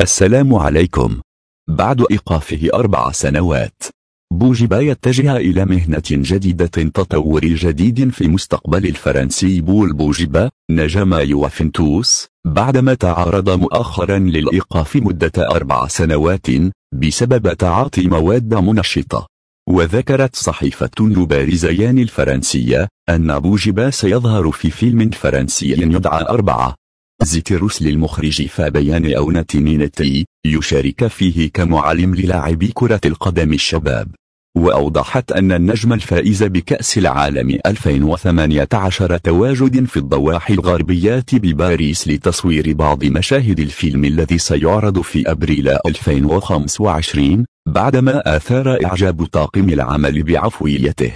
السلام عليكم بعد إيقافه أربع سنوات بوجيبا يتجه إلى مهنة جديدة تطور جديد في مستقبل الفرنسي بول بوجبا نجم يوفنتوس بعدما تعرض مؤخرا للإيقاف مدة أربع سنوات بسبب تعاطي مواد منشطة وذكرت صحيفة لباريزيان الفرنسية أن بوجبا سيظهر في فيلم فرنسي يدعى أربعة زيتيروس للمخرج فابيان فبيان أونة يشارك فيه كمعلم للاعبي كرة القدم الشباب وأوضحت أن النجم الفائز بكأس العالم 2018 تواجد في الضواحي الغربية بباريس لتصوير بعض مشاهد الفيلم الذي سيعرض في أبريل 2025 بعدما آثار إعجاب طاقم العمل بعفويته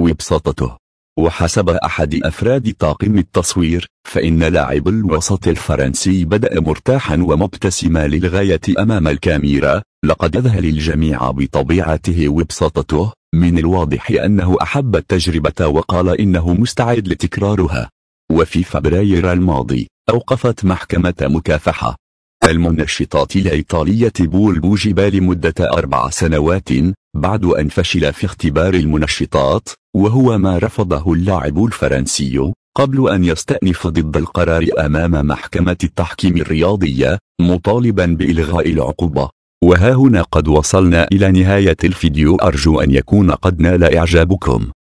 وبساطته وحسب أحد أفراد طاقم التصوير فإن لاعب الوسط الفرنسي بدأ مرتاحا ومبتسما للغاية أمام الكاميرا لقد أذهل الجميع بطبيعته وبساطته من الواضح أنه أحب التجربة وقال إنه مستعد لتكرارها وفي فبراير الماضي أوقفت محكمة مكافحة المنشطات الإيطالية بول بوجبال مدة أربع سنوات بعد أن فشل في اختبار المنشطات وهو ما رفضه اللاعب الفرنسي قبل أن يستأنف ضد القرار أمام محكمة التحكيم الرياضية مطالبا بإلغاء العقوبة وها هنا قد وصلنا إلى نهاية الفيديو أرجو أن يكون قد نال إعجابكم